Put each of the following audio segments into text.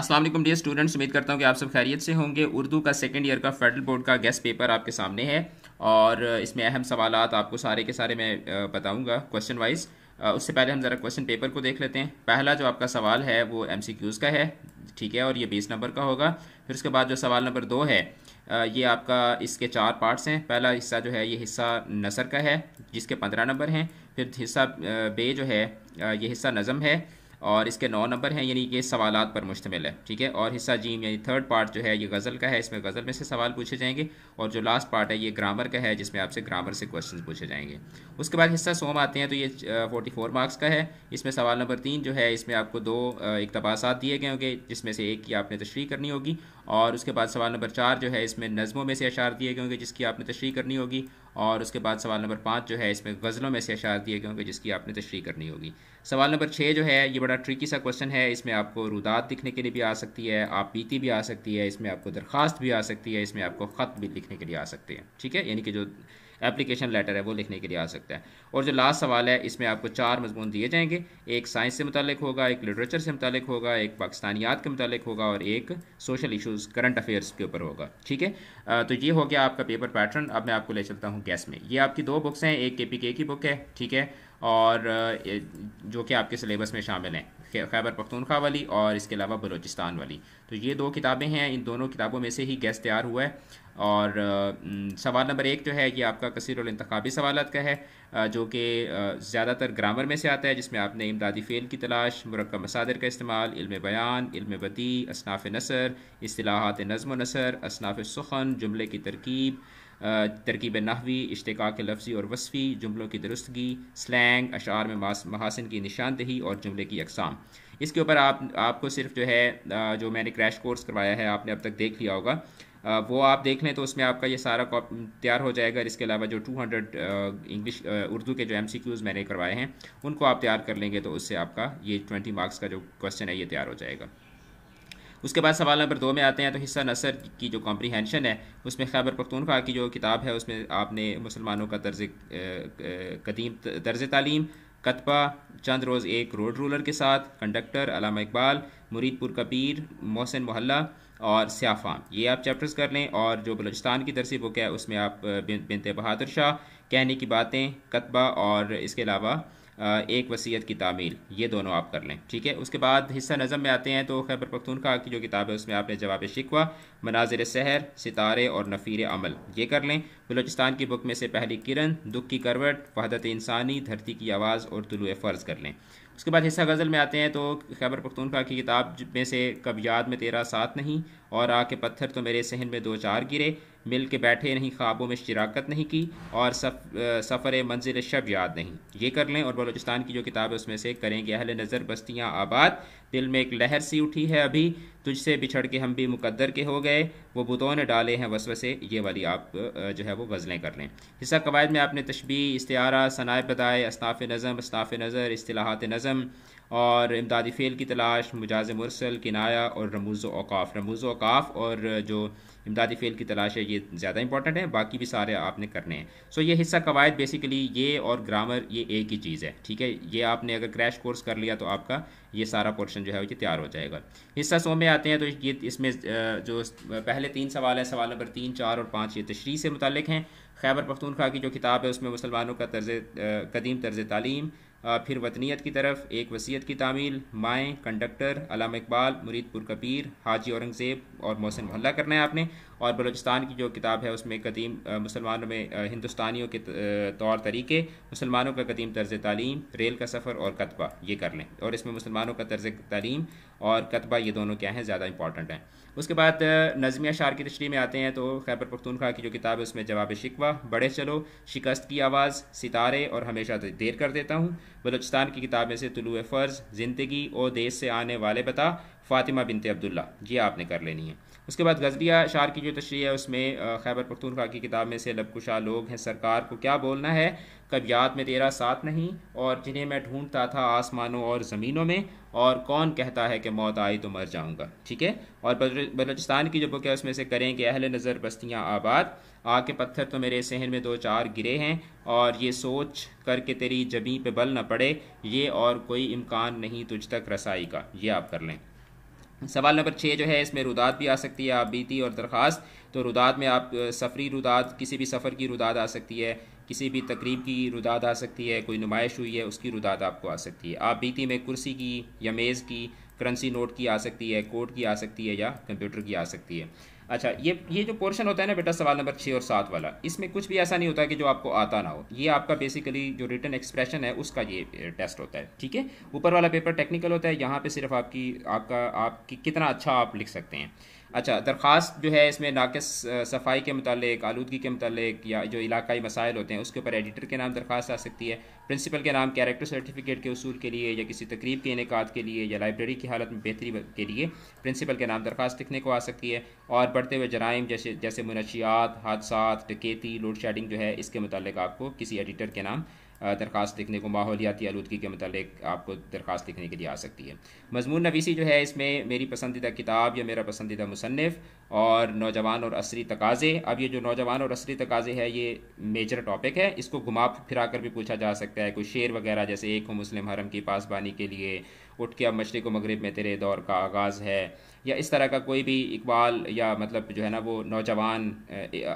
असलम वालेकुम dear students उम्मीद करता हूँ कि आप सब खैरियत से होंगे उर्दू का सेकेंड ईयर का फेडरल बोर्ड का गेस्ट पेपर आपके सामने है और इसमें अहम सवाल आपको सारे के सारे मैं बताऊँगा क्वेश्चन वाइज उससे पहले हम ज़रा क्वेश्चन पेपर को देख लेते हैं पहला जो आपका सवाल है वो एम का है ठीक है और ये बीस नंबर का होगा फिर उसके बाद जो सवाल नंबर दो है ये आपका इसके चार पार्ट्स हैं पहला हिस्सा जो है ये हिस्सा नसर का है जिसके पंद्रह नंबर हैं फिर हिस्सा बे जो है ये हिस्सा नज़म है और इसके नौ नंबर हैं यानी कि सवाल पर मुश्तमिल है ठीक है और हिस्सा जीम यानी थर्ड पार्ट जो है ये गज़ल का है इसमें गज़ल में से सवाल पूछे जाएंगे और जो लास्ट पार्ट है ये ग्रामर का है जिसमें आपसे ग्रामर से क्वेश्चन पूछे जाएंगे उसके बाद हिस्सा सोम आते हैं तो ये फोर्टी फोर मार्क्स का है इसमें सवाल नंबर तीन जो है इसमें आपको दो इकतबासात दिए गए होंगे जिसमें से एक की आपने तशरी करनी होगी और उसके बाद सवाल नंबर चार जो है इसमें नज़मों में से अशार दिए गए होंगे जिसकी आपने तशरी करनी होगी और उसके बाद सवाल नंबर पाँच जो है इसमें गज़लों में से अशार दिए गए होंगे जिसकी आपने तशरी करनी होगी सवाल नंबर छः जो है ये बड़ा ट्रिकी सा क्वेश्चन है इसमें आपको रुदात लिखने के लिए भी आ सकती है आप बीती भी आ सकती है इसमें आपको दरख्वास्त भी आ सकती है इसमें आपको ख़त भी लिखने के लिए आ सकते हैं ठीक है यानी कि जो एप्लीकेशन लेटर है वो लिखने के लिए आ सकता है और जो लास्ट सवाल है इसमें आपको चार मजमून दिए जाएंगे एक साइंस से मुतलिक होगा एक लिटरेचर से मुतल होगा एक पाकिस्तानियात के मुतलिक होगा और एक सोशल इशूज़ करंट अफेयर्स के ऊपर होगा ठीक है तो ये हो गया आपका पेपर पैटर्न अब मैं आपको ले चलता हूँ गैस में ये आपकी दो बुक्स हैं एक के की बुक है ठीक है और जो कि आपके सिलेबस में शामिल हैं खैबर पख्तूनख्वा वाली और इसके अलावा बलोचिस्तान वाली तो ये दो किताबें हैं इन दोनों किताबों में से ही गैस तैयार हुआ है और सवाल नंबर एक जो तो है ये आपका कसरतबी सवाल का है जो कि ज़्यादातर ग्रामर में से आता है जिसमें आपने इमदादी फ़ेल की तलाश मुरक् मसादर का इस्तेमाल इल्म बयान इल्म बदी असनाफ़ नसर असलाहत नज़म नसर असनाफ़ सुखन जुमले की तरकीब तरकीब नहवी इश्तः के लफ्ज़ी और वसफ़ी जुमलों की दुरुस्तगी स्लैंग अशार में महासिन की निशानदही और जुमले की अकसाम इसके ऊपर आप आपको सिर्फ जो है जो मैंने क्रैश कोर्स करवाया है आपने अब तक देख लिया होगा वो आप देख लें तो उसमें आपका ये सारा तैयार हो जाएगा इसके अलावा जो 200 इंग्लिश उर्दू के जो एम मैंने करवाए हैं उनको आप तैयार कर लेंगे तो उससे आपका ये 20 मार्क्स का जो क्वेश्चन है ये तैयार हो जाएगा उसके बाद सवाल नंबर दो में आते हैं तो हिस्सा नसर की जो कॉम्प्रीहेंशन है उसमें खैबर पखतूनखा की जो किताब है उसमें आपने मुसलमानों का तर्ज कदीम तर्ज तालीम कतबा चंद रोज़ एक रोड रूलर के साथ कंडक्टर अलामा इकबाल मुरीदपुर कबीर मोहसिन मोहल्ला और सियाफाम ये आप चैप्टर्स कर लें और जो बलोचिस्तान की तरसी बुक है उसमें आप बिनते बहादुर शाह कहने की बातें कतबा और इसके अलावा एक वसीयत की तामील ये दोनों आप कर लें ठीक है उसके बाद हिस्सा नज़म में आते हैं तो खैबर पख्तूनखा की जो किताब है उसमें आपने जवाब शिकवा मनाजिर सहर सितारे और नफ़ीर अमल ये कर लें बलोचिस्तान की बुक में से पहली किरण दुख की करवट वहदत इंसानी धरती की आवाज़ और तुलु फ़र्ज़ कर लें उसके बाद हिस्सा गज़ल में आते हैं तो खैबर पख्तूनखा की किताब में से कब याद में तेरा साथ नहीं और आके पत्थर तो मेरे सहन में दो चार गिरे मिल के बैठे नहीं ख्वाबों में शराकत नहीं की और सफ, सफ़र मंजिल शब याद नहीं ये कर लें और बलोचिस्तान की जो किताब है उसमें से करेंगे अहल नज़र बस्तियाँ आबाद दिल में एक लहर सी उठी है अभी तुझसे बिछड़ के हम भी मुकद्दर के हो गए वो बुतों ने डाले हैं वसवसे ये वाली आप जो है वो गज़लें कर लें हिस्सा कवायद में आपने तशबी इस्तारा सनाए बताए असनाफ़ नज़म असनाफ़ नज़र असलाहत नज़म और इमदादी फ़ेल की तलाश मुजाज मुरसल किनाया और रमूज़ अवकाफ़ रमूज़ अवकाफ़ और जो इमदादी फ़ेल की तलाश है ये ज़्यादा इंपॉर्टेंट है बाकी भी सारे आपने करने हैं सो ये हिस्सा कवायद बेसिकली ये और ग्रामर ये एक ही चीज़ है ठीक है ये आपने अगर क्रैश कोर्स कर लिया तो आपका ये सारा पोर्शन जो है ये तैयार हो जाएगा हिस्सा सो में आते हैं तो ये इसमें जो पहले तीन सवाल हैं सवाल नंबर तीन चार और पाँच ये तशरी से मुतल हैं खैबर पख्तूनख्वा की जो किताब है उसमें मुसलमानों का तर्ज कदीम तर्ज तालीम फिर वतनीत की तरफ एक वसीयत की तामील माएँ कंडक्टर अलाम इकबाल मुरीदपुर कबीर हाजी औरंगज़ेब और मोहसिन मोहल्ला करना है आपने और बलोचिस्तान की जो किताब है उसमें कदीम मुसलमानों में हिंदुस्तानियों के तौर तरीके मुसलमानों का कदीम तर्ज तालीम रेल का सफ़र और कतबा ये कर लें और इसमें मुसलमानों का तर्ज तलीम और कतबा ये दोनों क्या हैं ज़्यादा इंपॉर्टेंट हैं उसके बाद नज़मिया शार की तशरी में आते हैं तो खैबर पख्तूनखा की जो किताब है उसमें जवाब शिकवा बड़े चलो शिकस्त की आवाज़ सितारे और हमेशा देर कर देता हूँ बलोचिस्तान की किताब में से तुलु फ़र्ज़ ज़िंदगी और देश से आने वाले बता फ़ातिमा बिनते अब्दुल्ला ये आपने कर लेनी है उसके बाद गजलिया शार की जो तशरी है उसमें खैबर पख्तूनखा की किताब में से लबकुशा लोग हैं सरकार को क्या बोलना है कब याद में तेरा साथ नहीं और जिन्हें मैं ढूंढता था आसमानों और ज़मीनों में और कौन कहता है कि मौत आई तो मर जाऊंगा ठीक है और बलोचिस्तान की जो बुक है उसमें से करें कि अहल नज़र बस्तियाँ आबाद आ के पत्थर तो मेरे सहन में दो चार गिरे हैं और ये सोच करके तेरी जबी पे बल न पड़े ये और कोई इम्कान नहीं तुझ तक रसाई का ये आप कर लें सवाल नंबर छः जो है इसमें रुदात भी आ सकती है आप बीती और दरख्वास्त तो रुदात में आप सफ़री रुदात किसी भी सफ़र की रुदात आ सकती है किसी भी तकरीब की रुदात आ सकती है कोई नुमाइश हुई है उसकी रुदात आपको आ सकती है आप बीती में कुर्सी की या मेज़ की करंसी नोट की आ सकती है कोर्ट की आ सकती है या कंप्यूटर की आ सकती है अच्छा ये ये जो पोर्शन होता है ना बेटा सवाल नंबर छः और सात वाला इसमें कुछ भी ऐसा नहीं होता कि जो आपको आता ना हो ये आपका बेसिकली जो रिटर्न एक्सप्रेशन है उसका ये टेस्ट होता है ठीक है ऊपर वाला पेपर टेक्निकल होता है यहाँ पे सिर्फ आपकी आपका आपकी कितना अच्छा आप लिख सकते हैं अच्छा दरख्वास्त जो है इसमें नाकस सफाई के मतलब आलूदगी के मतलब या जो इलाकई मसाइल होते हैं उसके ऊपर एडिटर के नाम दरख्वास्त आ सकती है प्रिंसिपल के नाम कैरेक्टर सर्टिफिकेट के असूल के लिए या किसी तकरीब के इनका के लिए या लाइब्रेरी की हालत में बेहतरी के लिए प्रिंसिपल के नाम दरख्वास्त लिखने को आ सकती है और बढ़ते हुए जराइम जैसे जैसे मुनशियात हादसा टकेती लोड शेडिंग जो है इसके मतलब आपको किसी एडिटर के नाम दरख्वास्त लिखने को माहौलियाती आलूदगी के मतलब आपको दरख्वास्त लिखने के लिए आ सकती है मजमून नवीसी जो है इसमें मेरी पसंदीदा किताब या मेरा पसंदीदा मुसनफ़ और नौजवान और असरी तकाज़े अब ये जो नौजवान और असरी तकाज़े है ये मेजर टॉपिक है इसको घुमा फिरा कर भी पूछा जा सकता है कोई शेर वगैरह जैसे एक हो मुस्लिम हरम की पासबानी के लिए उठ के अब मशरक़ मगरब में तेरे दौर का आगाज़ है या इस तरह का कोई भी इकबाल या मतलब जो है ना वो नौजवान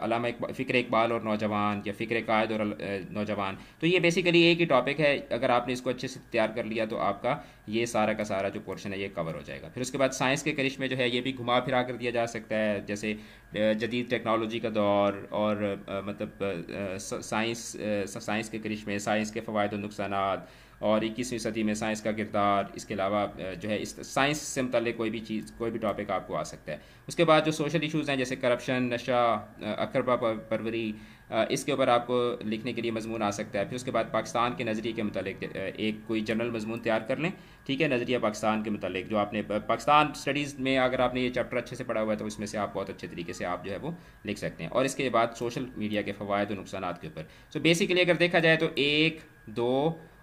अलामा फ़िक्र इकबाल और नौजवान या फ़िक्र कायद और नौजवान तो ये बेसिकली एक ही टॉपिक है अगर आपने इसको अच्छे से तैयार कर लिया तो आपका ये सारा का सारा जो पोर्शन है ये कवर हो जाएगा फिर उसके बाद साइंस के में जो है ये भी घुमा फिरा कर दिया जा सकता है जैसे जदीद टेक्नोलॉजी का दौर और मतलब साइंस साइंस के में साइंस के फ़वाद नुकसान और इक्कीसवीं सदी में साइंस का किरदार इसके अलावा जो है इस साइंस से मतलब कोई भी चीज़ कोई भी टॉपिक आपको आ सकता है उसके बाद जो सोशल इशूज़ हैं जैसे करप्शन नशा अकरबा परवरी इसके ऊपर आपको लिखने के लिए मजमून आ सकता है फिर उसके बाद पाकिस्तान के नज़रिए के मतलब एक कोई जनरल मजमून तैयार कर लें ठीक है नज़रिया पाकिस्तान के मतलब जो आपने पाकिस्तान स्टडीज़ में अगर आपने ये चैप्टर अच्छे से पढ़ा हुआ है तो उसमें से आप बहुत अच्छे तरीके से आप जो है वो लिख सकते हैं और इसके बाद सोशल मीडिया के फ़वाद और नुकसान के ऊपर सो बेसिकली अगर देखा जाए तो एक दो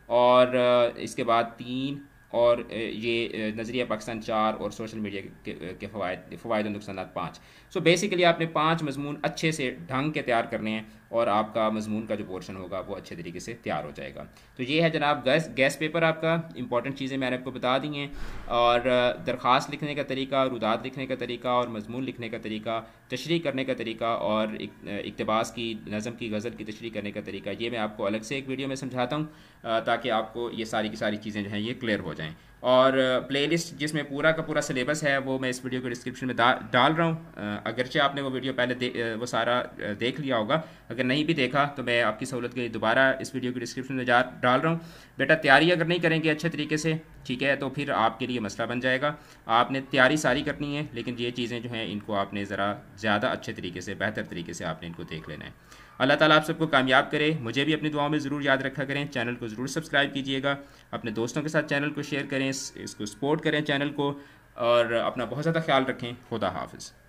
और इसके बाद तीन और ये नज़रिया पाकिस्तान चार और सोशल मीडिया के, फ़वाद फ़वाद नुकसान पाँच सो बेसिकली आपने पाँच मजमून अच्छे से ढंग के तैयार करने हैं और आपका मजमून का जो पोर्शन होगा वो अच्छे तरीके से तैयार हो जाएगा तो ये है जनाब गैस गैस पेपर आपका इंपॉर्टेंट चीज़ें मैंने आपको बता दी हैं और दरख्वास्त लिखने का तरीका रुदात लिखने का तरीका और मजमून लिखने का तरीका तशरी करने का तरीका और इकतबास की नज़म की गज़ल की तशरी करने का तरीका ये मैं आपको अलग से एक वीडियो में समझाता हूँ ताकि आपको ये सारी की सारी चीज़ें जो हैं ये क्लियर हो जाए होते हैं और प्लेलिस्ट जिसमें पूरा का पूरा सिलेबस है वो मैं इस वीडियो के डिस्क्रिप्शन में डा, डाल रहा हूँ अगरचे आपने वो वीडियो पहले दे, वो सारा देख लिया होगा अगर नहीं भी देखा तो मैं आपकी सहूलत के लिए दोबारा इस वीडियो के डिस्क्रिप्शन में जा डाल रहा हूँ बेटा तैयारी अगर नहीं करेंगे अच्छे तरीके से ठीक है तो फिर आपके लिए मसला बन जाएगा आपने तैयारी सारी करनी है लेकिन ये चीज़ें जो हैं इनको आपने ज़रा ज़्यादा अच्छे तरीके से बेहतर तरीके से आपने इनको देख लेना है अल्लाह ताला आप सबको कामयाब करे मुझे भी अपनी दुआओं में ज़रूर याद रखा करें चैनल को ज़रूर सब्सक्राइब कीजिएगा अपने दोस्तों के साथ चैनल को शेयर करें इसको सपोर्ट करें चैनल को और अपना बहुत ज़्यादा ख्याल रखें खुदा हाफिज़